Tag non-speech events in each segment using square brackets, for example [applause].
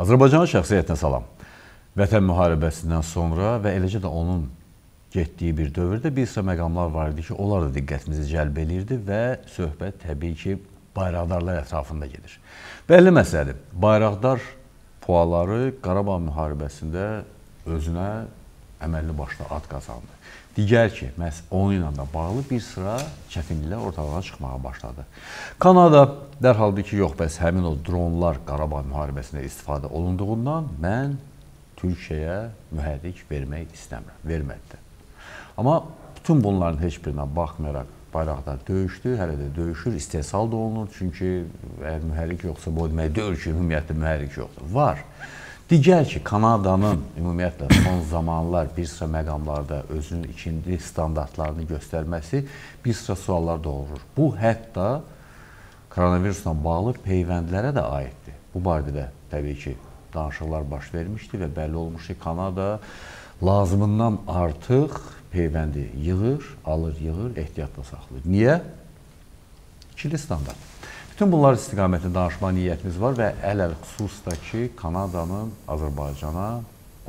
Azərbaycan şəxsiyyətinə salam. Vətən müharibəsindən sonra və eləcə də onun getdiyi bir dövrdə bir sıra məqamlar var idi ki, onlar da diqqətimizi cəlb eləyirdi və söhbət təbii ki, bayraqdarlar ətrafında gedir. Bəlli məsələdir. Bayraqdar puaları Qarabağ müharibəsində özünə əməlli başlı ad qazandı. Digər ki, məhz onu ilə də bağlı bir sıra çətinliklər ortalığa çıxmağa başladı. Kanada dərhal dedi ki, yox, bəs həmin o dronlar Qarabağ müharibəsində istifadə olunduğundan mən Türkiyəyə mühərrik vermək istəmirəm, vermədi. Amma bütün bunların heç birinə baxmayaraq bayraqda döyüşdü, hələ də döyüşür, istehsal da olunur. Çünki əgər mühərrik yoxsa bu demək deyil ki, ümumiyyətlə mühərrik yoxdur. Var. Digər ki, Kanadanın ümumiyyətlə son zamanlar bir sıra məqamlarda özünün ikinci standartlarını göstərməsi bir sıra suallar doğurur. Bu hətta koronavirusla bağlı peyvəndlərə də aiddir. Bu barədə də təbii ki, danışıqlar baş vermişdi və bəlli olmuşdu ki, Kanada lazımından artıq peyvəndi yığır, alır, yığır, ehtiyatla saxlayır. Niyə? İkili standart. Bütün bunlar istiqamətində danışma niyyətimiz var və ələl xüsusda ki, Kanadanın Azərbaycana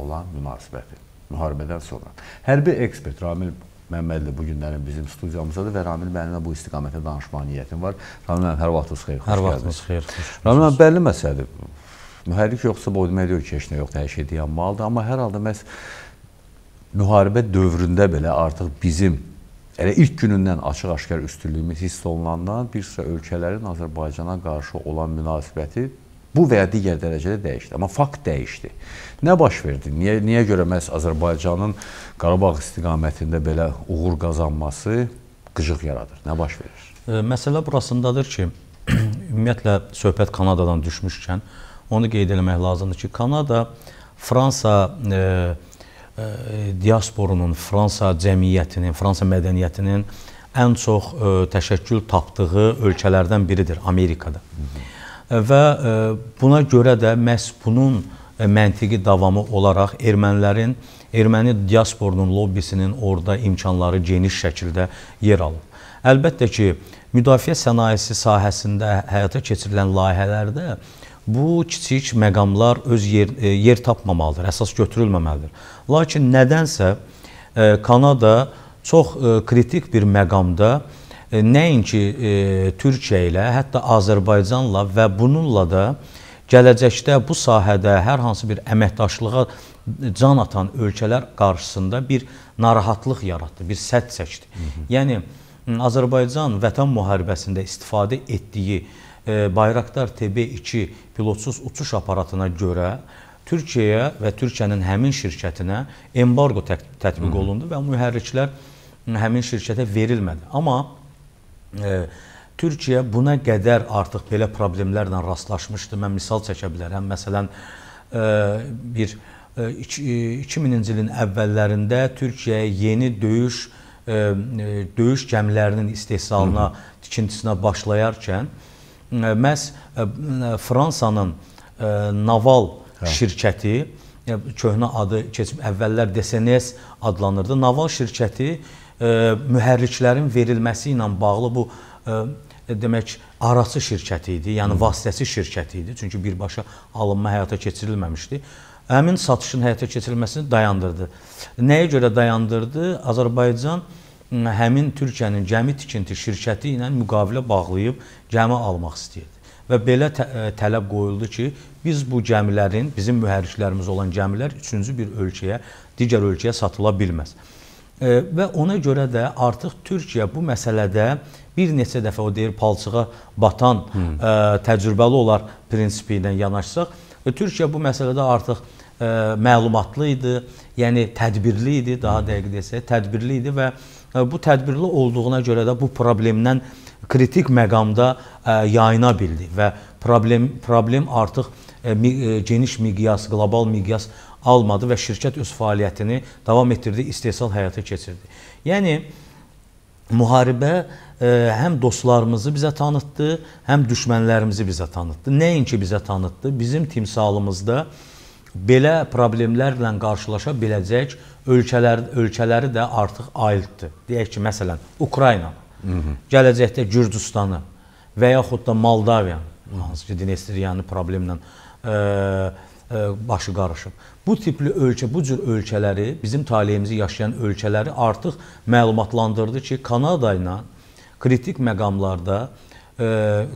olan münasibəti müharibədən sonra. Hərbi ekspert Ramil Məmmədli bu günlərin bizim studiyamızdadır və Ramil müəllimlə bu istiqamətdə danışma niyyətim var. Ramil müəllim, hər vaxtınız xeyir, xoş hər gəldiniz. Hər vaxtınız xeyir, xoş gəldiniz. Ramil müəllim, bəlli məsələdir. Mühərrik yoxsa bu o demək deyil ki, heç nə yoxdur, hər şey dayanmalıdır. Amma hər halda məhz müharibə dövründə belə artıq bizim Elə ilk günündən açıq-aşkar üstünlüyümüz hiss olunandan bir sıra ölkələrin Azərbaycana qarşı olan münasibəti bu və ya digər dərəcədə dəyişdi. Amma fakt dəyişdi. Nə baş verdi? Niyə niyə görə məhz Azərbaycanın Qarabağ istiqamətində belə uğur qazanması qıcıq yaradır? Nə baş verir? E, məsələ burasındadır ki, [clears throat] ümumiyyətlə söhbət Kanadadan düşmüşkən onu qeyd etmək lazımdır ki, Kanada Fransa e, diasporunun, Fransa cəmiyyətinin, Fransa mədəniyyətinin ən çox təşəkkül tapdığı ölkələrdən biridir Amerikada. Və buna görə də məhz bunun məntiqi davamı olaraq ermənilərin, erməni diasporunun lobbisinin orada imkanları geniş şəkildə yer alıb. Əlbəttə ki, müdafiə sənayesi sahəsində həyata keçirilən layihələrdə bu kiçik məqamlar öz yer, e, yer tapmamalıdır, əsas götürülməməlidir. Lakin nədənsə e, Kanada çox e, kritik bir məqamda nəinki Türkiyə ilə, hətta Azərbaycanla və bununla da gələcəkdə bu sahədə hər hansı bir əməkdaşlığa can atan ölkələr qarşısında bir narahatlıq yaratdı, bir sədd çəkdi. Hı -hı. Yəni Azərbaycan vətən müharibəsində istifadə etdiyi Bayraktar TB2 pilotsuz uçuş aparatına görə Türkiyəyə və Türkiyənin həmin şirkətinə embargo tətbiq olundu və mühərriklər həmin şirkətə verilmədi. Amma e, Türkiyə buna qədər artıq belə problemlərlə rastlaşmışdı. Mən misal çəkə bilərəm. Məsələn, e, bir e, 2000-ci e, ilin əvvəllərində Türkiyəyə yeni döyüş e, e, döyüş gəmilərinin istehsalına, tikintisinə başlayarkən məhz Fransanın naval hə. şirkəti köhnə adı keçib əvvəllər DSNS adlanırdı. Naval şirkəti mühərriklərin verilməsi ilə bağlı bu demək arası şirkəti idi, yəni vasitəsi şirkəti idi. Çünki birbaşa alınma həyata keçirilməmişdi. Həmin satışın həyata keçirilməsini dayandırdı. Nəyə görə dayandırdı? Azərbaycan e, həmin Türkiyənin gəmi tikinti şirkəti ilə müqavilə bağlayıb gəmi almaq istəyirdi. Və belə tə e, tələb qoyuldu ki, biz bu gəmilərin, bizim mühərriklərimiz olan gəmilər üçüncü bir ölkəyə, digər ölkəyə satıla bilməz. E, və ona görə də artıq Türkiyə bu məsələdə bir neçə dəfə o deyir palçığa batan hmm. ə, e, təcrübəli olar prinsipi ilə yanaşsaq, Türkiyə bu məsələdə artıq ə, məlumatlı idi, yəni tədbirli idi, daha dəqiq desək, tədbirli idi və ə, E, bu tədbirli olduğuna görə də bu problemdən kritik məqamda e, yayına bildi və problem problem artıq e, geniş miqyas, qlobal miqyas almadı və şirkət öz fəaliyyətini davam etdirdi, istehsal həyata keçirdi. Yəni müharibə həm dostlarımızı bizə tanıtdı, həm düşmənlərimizi bizə tanıtdı. Nəinki bizə tanıtdı, bizim timsalımızda belə problemlərlə qarşılaşa biləcək ölkələr, ölkələri də artıq aiddir. Deyək ki, məsələn, Ukraynanı, Hı -hı. gələcəkdə Gürcüstanı və yaxud da Moldaviyanı, hansı ki, Dnestriyanı yəni problemlə ə, e, e, başı qarışıb. Bu tipli ölkə, bu cür ölkələri, bizim taleyimizi yaşayan ölkələri artıq məlumatlandırdı ki, Kanada ilə kritik məqamlarda ə, e,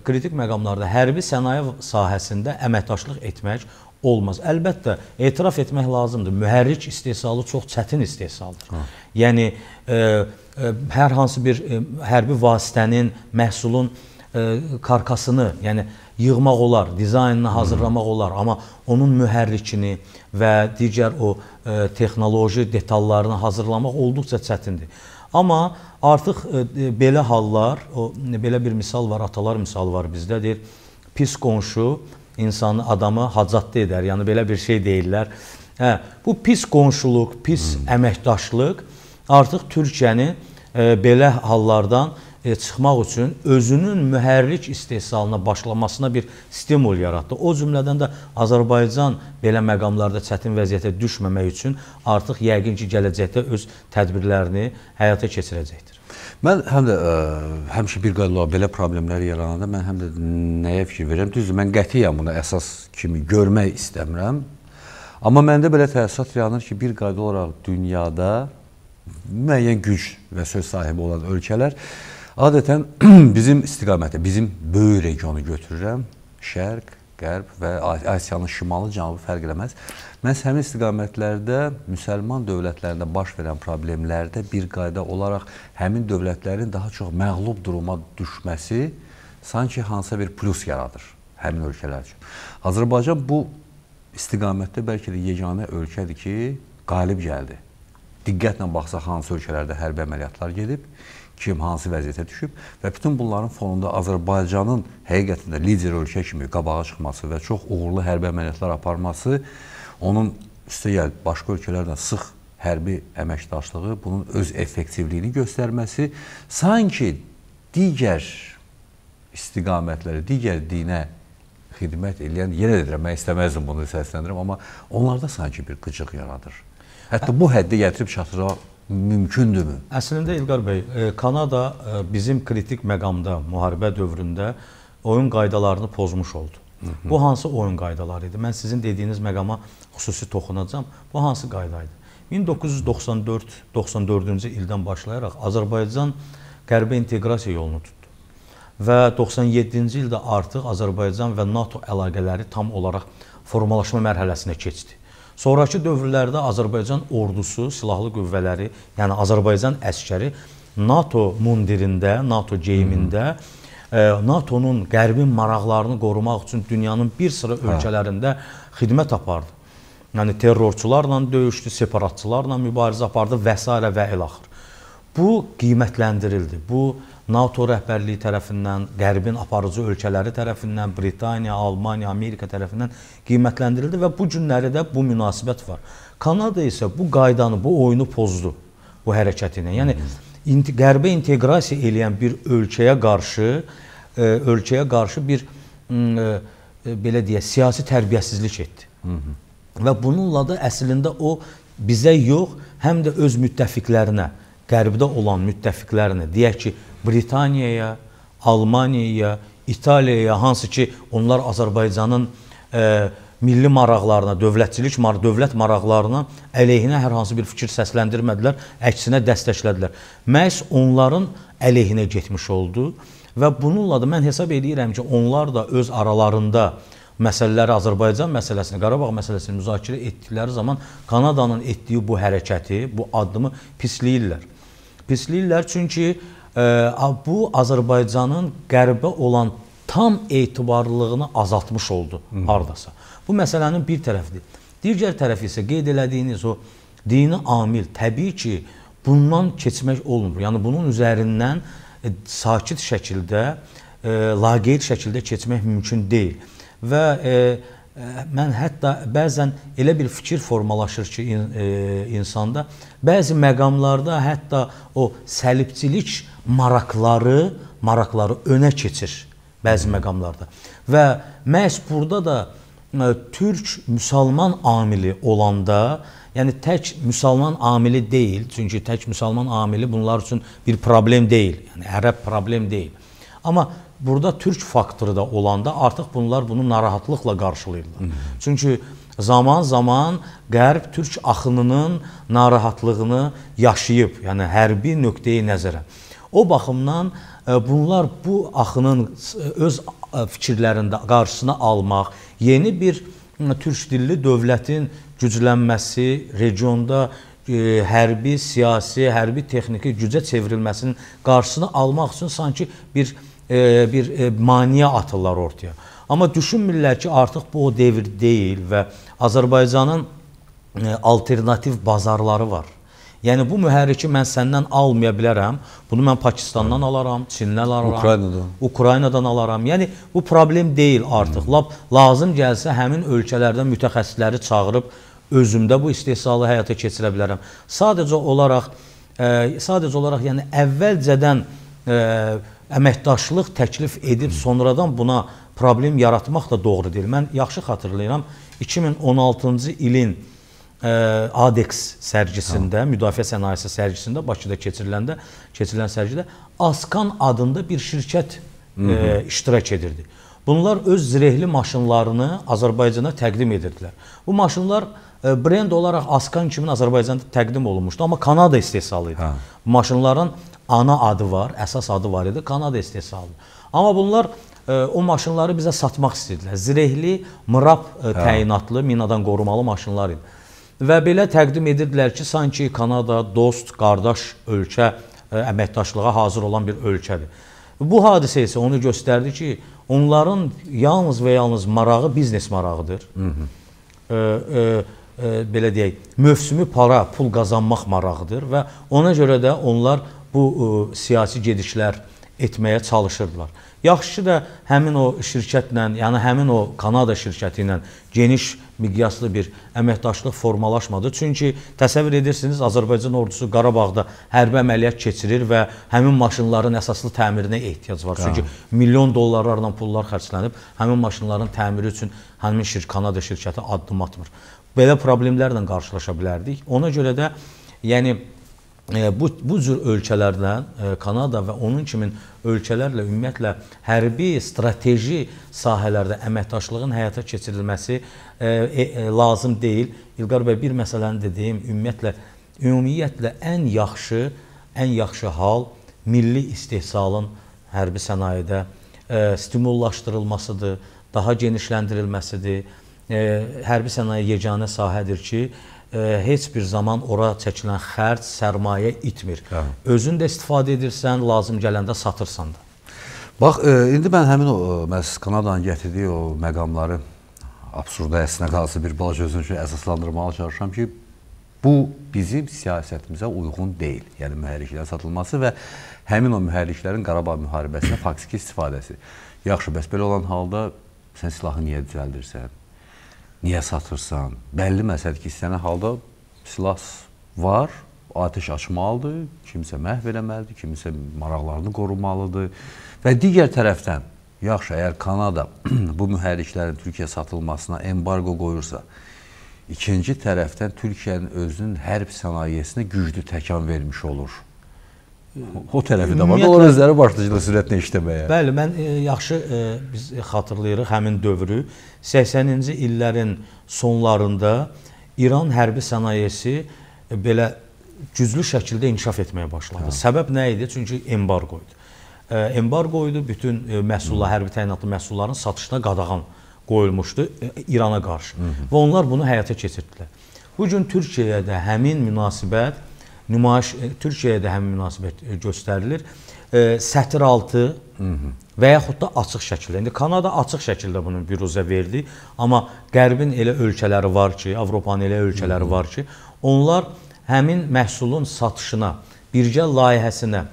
kritik məqamlarda hərbi sənaye sahəsində əməkdaşlıq etmək, olmaz. Əlbəttə, etiraf etmək lazımdır. Mühərrik istehsalı çox çətin istehsaldır. Hı. Yəni e, e, hər hansı bir e, hərbi vasitənin, məhsulun e, karkasını, yəni yığmaq olar, dizaynını hazırlamaq olar, amma onun mühərrikini və digər o e, texnoloji detallarını hazırlamaq olduqca çətindir. Amma artıq e, e belə hallar, o belə bir misal var, atalar misal var bizdə deyir, pis qonşu e, insanı, adamı hacat edər. Yəni belə bir şey deyirlər. Hə, bu pis qonşuluq, pis hmm. əməkdaşlıq artıq Türkiyəni e, belə hallardan E, çıxmaq üçün özünün mühərrik istehsalına başlamasına bir stimul yaratdı. O cümlədən də Azərbaycan belə məqamlarda çətin vəziyyətə düşməmək üçün artıq yəqin ki, gələcəkdə öz tədbirlərini həyata keçirəcəkdir. Mən həm də ə, e, həmişə bir qalla belə problemlər yarananda mən həm də nəyə fikir verirəm? Düzdür, mən qətiyyən bunu əsas kimi görmək istəmirəm. Amma məndə belə təəssürat yaranır ki, bir qayda olaraq dünyada müəyyən güc və söz sahibi olan ölkələr Adətən [clears throat] bizim istiqamətə, bizim böyük regionu götürürəm. Şərq, qərb və Asiyanın şimalı, cənubu fərq eləməz. Məhz həmin istiqamətlərdə müsəlman dövlətlərində baş verən problemlərdə bir qayda olaraq həmin dövlətlərin daha çox məğlub duruma düşməsi sanki hansısa bir plus yaradır həmin ölkələr üçün. Azərbaycan bu istiqamətdə bəlkə də yeganə ölkədir ki, qalib gəldi. Diqqətlə baxsaq hansı ölkələrdə hərbi əməliyyatlar gedib, kim hansı vəziyyətə düşüb və bütün bunların fonunda Azərbaycanın həqiqətində lider ölkə kimi qabağa çıxması və çox uğurlu hərbi əməliyyatlar aparması onun üstəgəl başqa ölkələrlə sıx hərbi əməkdaşlığı, bunun öz effektivliyini göstərməsi sanki digər istiqamətlərə, digər dinə xidmət eləyən, yenə deyirəm, mən istəməzdim bunu səsləndirəm, amma onlarda sanki bir qıcıq yaradır. Hətta bu həddə gətirib çatdırmaq mümkündürmü? Əslində İlqar bəy, e, Kanada e, bizim kritik məqamda, müharibə dövründə oyun qaydalarını pozmuş oldu. Hı -hı. Bu hansı oyun qaydaları idi? Mən sizin dediyiniz məqama xüsusi toxunacam. Bu hansı qayda idi? 1994-94-cü ildən başlayaraq Azərbaycan qərbə inteqrasiya yolunu tutdu. Və 97-ci ildə artıq Azərbaycan və NATO əlaqələri tam olaraq formalaşma mərhələsinə keçdi. Sonrakı dövrlərdə Azərbaycan ordusu, silahlı qüvvələri, yəni Azərbaycan əskəri NATO mundirində, NATO geyimində e, NATO-nun qərbin maraqlarını qorumaq üçün dünyanın bir sıra hə. ölkələrində xidmət apardı. Yəni terrorçularla döyüşdü, separatçılarla mübarizə apardı və s. və ilaxır. Bu qiymətləndirildi. Bu NATO rəhbərliyi tərəfindən, Qərbin aparıcı ölkələri tərəfindən, Britaniya, Almaniya, Amerika tərəfindən qiymətləndirildi və bu günləri də bu münasibət var. Kanada isə bu qaydanı, bu oyunu pozdu bu hərəkəti ilə. Yəni int Qərbə inteqrasiya eləyən bir ölkəyə qarşı ə, e, ölkəyə qarşı bir ə, e, belə deyə siyasi tərbiyəsizlik etdi. Hı -hı. Və bununla da əslində o bizə yox, həm də öz müttəfiqlərinə, hı qərbdə olan müttəfiqlərini, deyək ki, Britaniyaya, Almaniyaya, İtaliyaya, hansı ki, onlar Azərbaycanın e, milli maraqlarına, dövlətçilik, mar dövlət maraqlarına əleyhinə hər hansı bir fikir səsləndirmədilər, əksinə dəstəklədilər. Məhz onların əleyhinə getmiş oldu və bununla da mən hesab edirəm ki, onlar da öz aralarında məsələləri Azərbaycan məsələsini, Qarabağ məsələsini müzakirə etdikləri zaman Kanadanın etdiyi bu hərəkəti, bu addımı pisləyirlər pisləyirlər. Çünki ə, e, bu Azərbaycanın qərbə olan tam etibarlılığını azaltmış oldu Hı. hardasa. Bu məsələnin bir tərəfidir. Digər tərəfi isə qeyd elədiyiniz o dini amil təbii ki, bundan keçmək olmur. Yəni bunun üzərindən e, sakit şəkildə, e, laqeyd şəkildə keçmək mümkün deyil. Və e, Mən hətta bəzən elə bir fikir formalaşır ki, e, insanda bəzi məqamlarda hətta o səlibçilik maraqları, maraqları önə keçir bəzi məqamlarda. Və məhz burada da e, türk müsəlman amili olanda, yəni tək müsəlman amili deyil, çünki tək müsəlman amili bunlar üçün bir problem deyil. Yəni ərəb problem deyil. Amma burada türk faktoru da olanda artıq bunlar bunu narahatlıqla qarşılayırlar. Hı -hı. Çünki zaman-zaman Qərb türk axınının narahatlığını yaşayıb, yəni hərbi nöqteyi nəzərə. O baxımdan e, bunlar bu axının e, öz e, fikirlərində qarşısına almaq, yeni bir türk dilli dövlətin güclənməsi, regionda e, hərbi, siyasi, hərbi texniki gücə çevrilməsinin qarşısını almaq üçün sanki bir e, bir e, maniyə atırlar ortaya. Amma düşünmürlər ki, artıq bu o devir deyil və Azərbaycanın e, alternativ bazarları var. Yəni bu mühərriki mən səndən almaya bilərəm. Bunu mən Pakistandan Hı. alaram, Çindən alaram, Ukraynadan. Ukraynadan alaram. Yəni bu problem deyil artıq. Hı. Lab lazım gəlsə həmin ölkələrdən mütəxəssisləri çağırıb özümdə bu istehsalı həyata keçirə bilərəm. Sadəcə olaraq ə, e, sadəcə olaraq yəni əvvəlcədən ə, e, əməkdaşlıq təklif edib sonradan buna problem yaratmaq da doğru deyil. Mən yaxşı xatırlayıram 2016-cı ilin ə, e, ADEX sərgisində, ha. müdafiə sənayesi sərgisində Bakıda keçiriləndə, keçirilən sərgidə Askan adında bir şirkət ə, e, iştirak edirdi. Bunlar öz zirehli maşınlarını Azərbaycana təqdim edirdilər. Bu maşınlar ə, e, brend olaraq Askan kimi Azərbaycanda təqdim olunmuşdu, amma Kanada istehsalı idi. Hə. Maşınların ana adı var, əsas adı var idi, Kanada istehsalı. Amma bunlar ə, e, o maşınları bizə satmaq istədilər. Zirehli, mırab e, ə, hə. təyinatlı, minadan qorumalı maşınlar idi. Və belə təqdim edirdilər ki, sanki Kanada dost, qardaş ölkə ə, e, əməkdaşlığa hazır olan bir ölkədir. Bu hadisə isə onu göstərdi ki, onların yalnız və yalnız marağı biznes marağıdır. Hı -hı. Ə, ə, ə, belə deyək, mövsümü para, pul qazanmaq marağıdır və ona görə də onlar bu ə, siyasi gedişlər etməyə çalışırdılar. Yaxşı ki də həmin o şirkətlə, yəni həmin o Kanada şirkəti ilə geniş miqyaslı bir əməkdaşlıq formalaşmadı. Çünki təsəvvür edirsiniz, Azərbaycan ordusu Qarabağda hərbi əməliyyat keçirir və həmin maşınların əsaslı təmirinə ehtiyac var. Çünki hə. milyon dollarlarla pullar xərclənib, həmin maşınların təmiri üçün həmin şir Kanada şirkəti addım atmır. Belə problemlərlə qarşılaşa bilərdik. Ona görə də yəni E, bu bu cür ölkələrdən e, Kanada və onun kimin ölkələrlə ümumiyyətlə hərbi strateji sahələrdə əməkdaşlığın həyata keçirilməsi e, e, e, lazım deyil. İlqar bəy bir məsələni də deyim, ümumiyyətlə ümumiyyətlə ən yaxşı ən yaxşı hal milli istehsalın hərbi sənayedə e, stimullaşdırılmasıdır, daha genişləndirilməsidir. E, hərbi sənaye yeganə sahədir ki, E, heç bir zaman ora çəkilən xərc, sərmayə itmir. Hə. Özün də istifadə edirsən, lazım gələndə satırsan da. Bax, e, indi mən həmin o e, məhz Kanadanın gətirdiyi o məqamları absurda əslinə qalsa bir balaca özün üçün əsaslandırmağa çalışıram ki, bu bizim siyasətimizə uyğun deyil. Yəni mühərriklərin satılması və həmin o mühərriklərin Qarabağ müharibəsinə faktiki istifadəsi. Yaxşı, bəs belə olan halda sən silahı niyə düzəldirsən? niyə satırsan? Bəlli məsəl ki, istənilən halda silah var, atəş açmalıdır, kimsə məhv eləməlidir, kimsə maraqlarını qorumalıdır və digər tərəfdən, yaxşı, əgər Kanada [clears throat] bu mühərriklərin Türkiyə satılmasına embargo qoyursa, ikinci tərəfdən Türkiyənin özünün hərb sənayesinə güclü təkan vermiş olur. O tərəfi də var. Onlar özləri başlayıcılar sürətlə işləməyə. Bəli, mən e, yaxşı e, biz xatırlayırıq həmin dövrü. 80-ci illərin sonlarında İran hərbi sənayesi e, belə güclü şəkildə inkişaf etməyə başladı. Hə. Səbəb nə idi? Çünki embargo idi. E, embargo idi bütün e, məhsullar, hərbi təyinatlı məhsulların satışına qadağan qoyulmuşdu e, İrana qarşı. Hı -hı. Və onlar bunu həyata keçirdilər. Bu gün Türkiyəyə də həmin münasibət nümayiş e, Türkiyəyə də həmin münasibət e, göstərilir. E, Sətir altı və yaxud da açıq şəkildə. İndi Kanada açıq şəkildə bunu büruzə verdi, amma Qərbin elə ölkələri var ki, Avropanın elə ölkələri var ki, onlar həmin məhsulun satışına, birgə layihəsinə,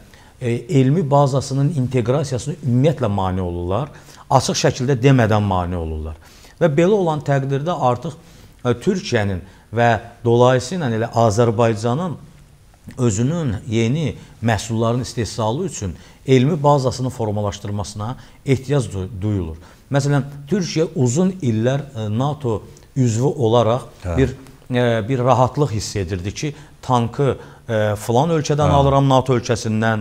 elmi bazasının inteqrasiyasına ümumiyyətlə mane olurlar. Açıq şəkildə demədən mane olurlar. Və belə olan təqdirdə artıq Türkiyənin və dolayısıyla elə Azərbaycanın özünün yeni məhsulların istehsalı üçün elmi bazasını formalaşdırmasına ehtiyac duyulur. Məsələn, Türkiyə uzun illər e, NATO üzvü olaraq hə. bir e, bir rahatlıq hiss edirdi ki, tankı e, filan ölkədən hə. alıram NATO ölkəsindən,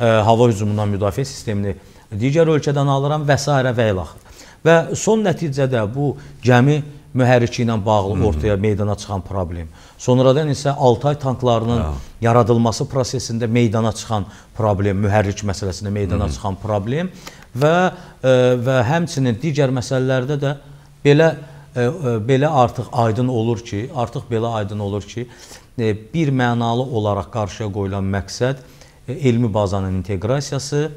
hava hücumundan müdafiə sistemini digər ölkədən alıram və s. və ilaxır. Və son nəticədə bu gəmi mühərriki ilə bağlı Hı -hı. ortaya meydana çıxan problem. Sonradan isə Altay tanklarının Hı -hı. yaradılması prosesində meydana çıxan problem, mühərrik məsələsində meydana Hı -hı. çıxan problem və ə, e, və həmçinin digər məsələlərdə də belə ə, e, e, belə artıq aydın olur ki, artıq belə aydın olur ki, ə, bir mənalı olaraq qarşıya qoyulan məqsəd ə, elmi bazanın inteqrasiyası,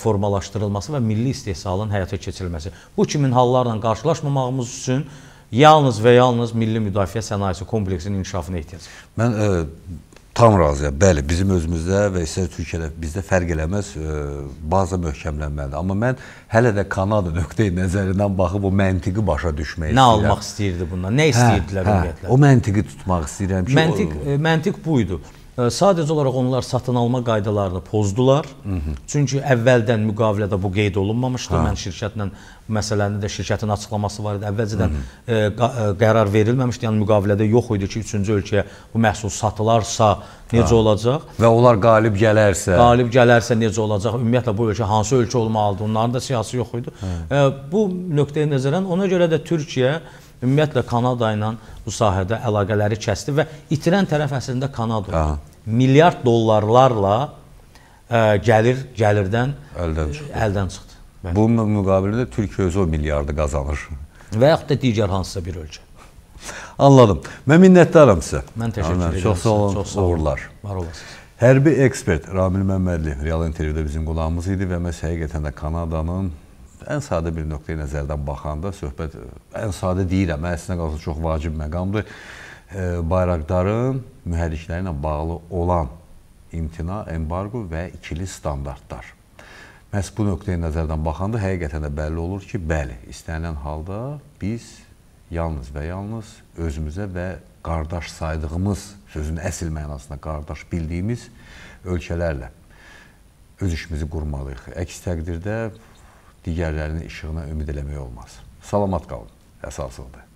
formalaşdırılması və milli istehsalın həyata keçirilməsi. Bu kimin hallarla qarşılaşmamağımız üçün yalnız və yalnız milli müdafiə sənayesi kompleksinin inkişafına ehtiyac var. Mən ə, e, tam razıyam. Bəli, bizim özümüzdə və isə Türkiyədə bizdə fərq eləməz, ə, e, baza möhkəmlənməlidir. Amma mən hələ də Kanada nöqteyi nəzərindən baxıb o məntiqi başa düşmək nə istəyirəm. Nə almaq istəyirdi bundan? Nə istəyirdilər hə, hə, ümumiyyətlə? O məntiqi tutmaq istəyirəm ki, məntiq o, e, məntiq buydu. Sadəcə olaraq onlar satın alma qaydalarını pozdular. Hı -hı. Çünki əvvəldən müqavilədə bu qeyd olunmamışdı. Ha. Hə. Mən şirkətlə məsələni də şirkətin açıqlaması var idi. Əvvəlcədən Hı -hı. Ə, e, e, qərar verilməmişdi. Yəni müqavilədə yox idi ki, 3-cü ölkəyə bu məhsul satılarsa necə ha. Hə. olacaq? Və onlar qalib gələrsə? Qalib gələrsə necə olacaq? Ümumiyyətlə bu ölkə hansı ölkə olmalıdır? Onların da siyasi yox idi. Ə, hə. e, bu nöqteyi nəzərən ona görə də Türkiyə ümumiyyətlə Kanada ilə bu sahədə əlaqələri kəsdi və itirən tərəf əslində Kanada oldu. Milyard dollarlarla ə, e, gəlir gəlirdən e, əldən çıxdı. Əldən çıxdı. Bəli. Bunun müqabilində Türkiyə özü o milyardı qazanır. Və yaxud da digər hansısa bir ölkə. Anladım. Mən minnətdaram sizə. Mən təşəkkür edirəm. Çox sağ olun. Çox sağ olun. Uğurlar. Var olasınız. Hərbi ekspert Ramil Məmmədli Real İntervyuda bizim qulağımız idi və məhz həqiqətən də Kanadanın ən sadə bir nöqtəyə nəzərdən baxanda söhbət ən sadə deyirəm, əslində qalsa çox vacib məqamdır. E, bayraqdarın mühərrikləri ilə bağlı olan imtina, embargo və ikili standartlar. Məhz bu nöqtəyə nəzərdən baxanda həqiqətən də bəlli olur ki, bəli, istənilən halda biz yalnız və yalnız özümüzə və qardaş saydığımız, sözün əsl mənasında qardaş bildiyimiz ölkələrlə öz işimizi qurmalıyıq. Əks təqdirdə digərlərinin işığına ümid eləmək olmaz. Salamat qalın əsasıdır.